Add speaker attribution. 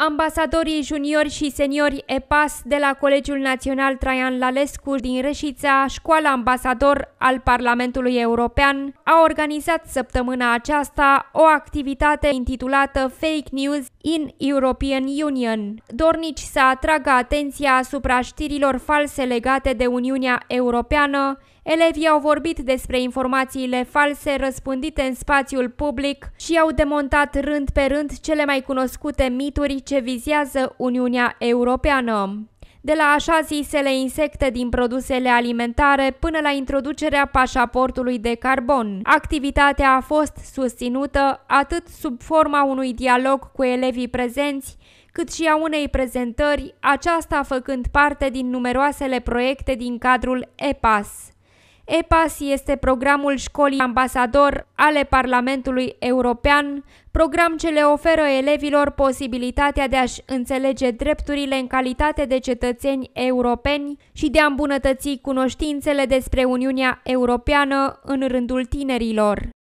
Speaker 1: Ambasadorii juniori și seniori EPAS de la Colegiul Național Traian Lalescu din Reșița, școala ambasador al Parlamentului European, a organizat săptămâna aceasta o activitate intitulată Fake News in European Union, dornici să atragă atenția asupra știrilor false legate de Uniunea Europeană, Elevii au vorbit despre informațiile false răspândite în spațiul public și au demontat rând pe rând cele mai cunoscute mituri ce vizează Uniunea Europeană de la așa zisele insecte din produsele alimentare până la introducerea pașaportului de carbon. Activitatea a fost susținută atât sub forma unui dialog cu elevii prezenți, cât și a unei prezentări, aceasta făcând parte din numeroasele proiecte din cadrul EPAS. EPAS este programul școlii ambasador ale Parlamentului European, program ce le oferă elevilor posibilitatea de a-și înțelege drepturile în calitate de cetățeni europeni și de a îmbunătăți cunoștințele despre Uniunea Europeană în rândul tinerilor.